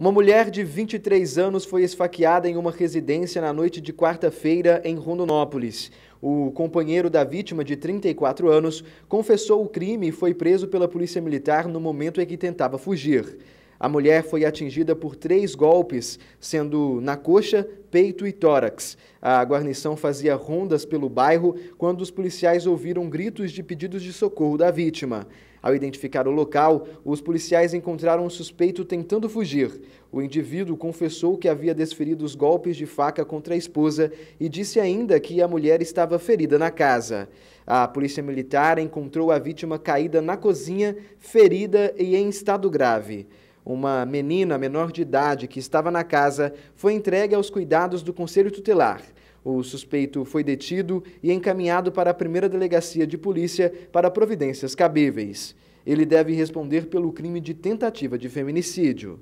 Uma mulher de 23 anos foi esfaqueada em uma residência na noite de quarta-feira em Rondonópolis. O companheiro da vítima, de 34 anos, confessou o crime e foi preso pela polícia militar no momento em que tentava fugir. A mulher foi atingida por três golpes, sendo na coxa, peito e tórax. A guarnição fazia rondas pelo bairro quando os policiais ouviram gritos de pedidos de socorro da vítima. Ao identificar o local, os policiais encontraram o suspeito tentando fugir. O indivíduo confessou que havia desferido os golpes de faca contra a esposa e disse ainda que a mulher estava ferida na casa. A polícia militar encontrou a vítima caída na cozinha, ferida e em estado grave uma menina menor de idade que estava na casa foi entregue aos cuidados do Conselho Tutelar. O suspeito foi detido e encaminhado para a primeira delegacia de polícia para providências cabíveis. Ele deve responder pelo crime de tentativa de feminicídio.